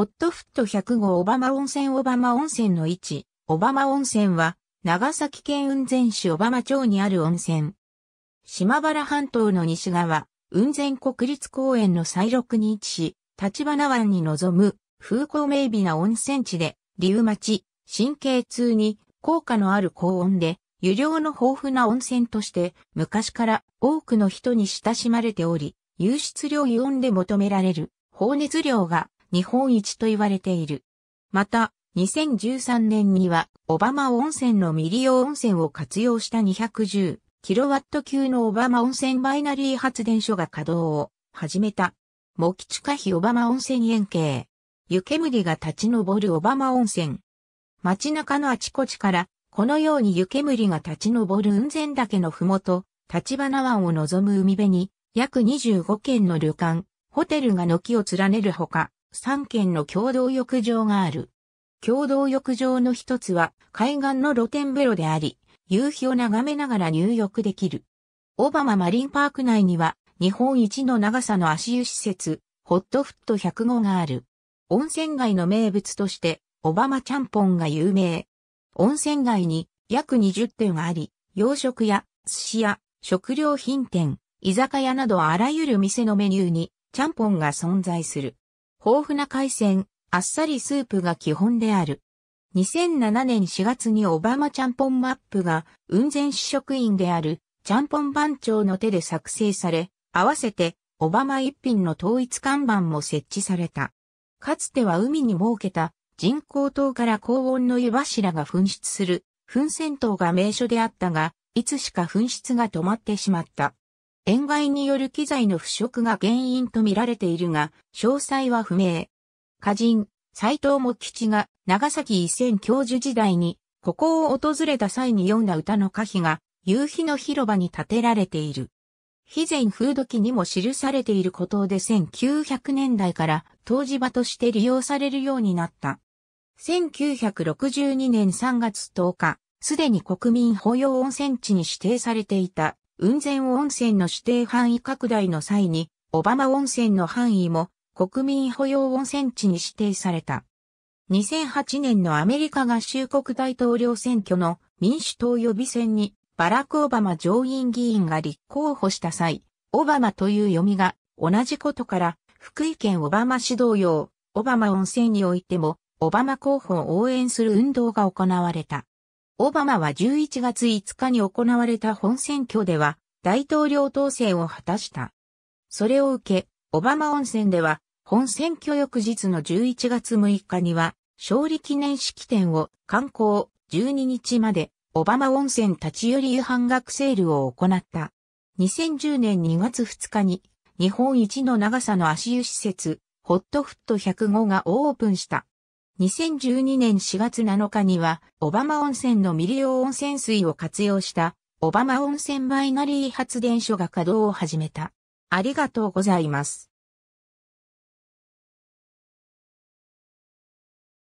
ホットフット1 0 5オ小浜温泉小浜温泉の位置、小浜温泉は、長崎県雲仙市小浜町にある温泉。島原半島の西側、雲仙国立公園の西麓に位置し、立花湾に臨む風光明媚な温泉地で、リウマチ、神経痛に効果のある高温で、湯量の豊富な温泉として、昔から多くの人に親しまれており、湧出量イオンで求められる放熱量が日本一と言われている。また、2013年には、小浜温泉の未利用温泉を活用した 210kW 級の小浜温泉バイナリー発電所が稼働を始めた。木地下比小浜温泉円形。湯煙が立ち上る小浜温泉。街中のあちこちから、このように湯煙が立ち上る雲仙岳のふもと、立花湾を望む海辺に、約25軒の旅館、ホテルが軒を連ねるほか、3軒の共同浴場がある。共同浴場の一つは海岸の露天風呂であり、夕日を眺めながら入浴できる。オバママリンパーク内には日本一の長さの足湯施設、ホットフット105がある。温泉街の名物として、オバマちゃんぽんが有名。温泉街に約20店があり、洋食や寿司屋、食料品店、居酒屋などあらゆる店のメニューにちゃんぽんが存在する。豊富な海鮮、あっさりスープが基本である。2007年4月にオバマちゃんぽんマップが雲仙市職員であるちゃんぽん番長の手で作成され、合わせてオバマ一品の統一看板も設置された。かつては海に設けた人工島から高温の湯柱が噴出する噴泉島が名所であったが、いつしか噴出が止まってしまった。塩害による機材の腐食が原因と見られているが、詳細は不明。歌人、斎藤茂吉が長崎伊仙教授時代に、ここを訪れた際に読んだ歌の歌碑が、夕日の広場に建てられている。肥前風土記にも記されていることで1900年代から当時場として利用されるようになった。1962年3月10日、すでに国民保養温泉地に指定されていた雲仙温泉の指定範囲拡大の際に、小浜温泉の範囲も国民保養温泉地に指定された。2008年のアメリカ合衆国大統領選挙の民主党予備選にバラク・オバマ上院議員が立候補した際、オバマという読みが同じことから福井県オマ指市同様、バマ温泉においてもオバマ候補を応援する運動が行われた。オバマは11月5日に行われた本選挙では大統領当選を果たした。それを受け、オバマ温泉では本選挙翌日の11月6日には勝利記念式典を観光12日までオバマ温泉立ち寄り湯半額セールを行った。2010年2月2日に日本一の長さの足湯施設ホットフット105がオープンした。2012年4月7日には、小浜温泉の未利用温泉水を活用した、小浜温泉バイナリー発電所が稼働を始めた。ありがとうございます。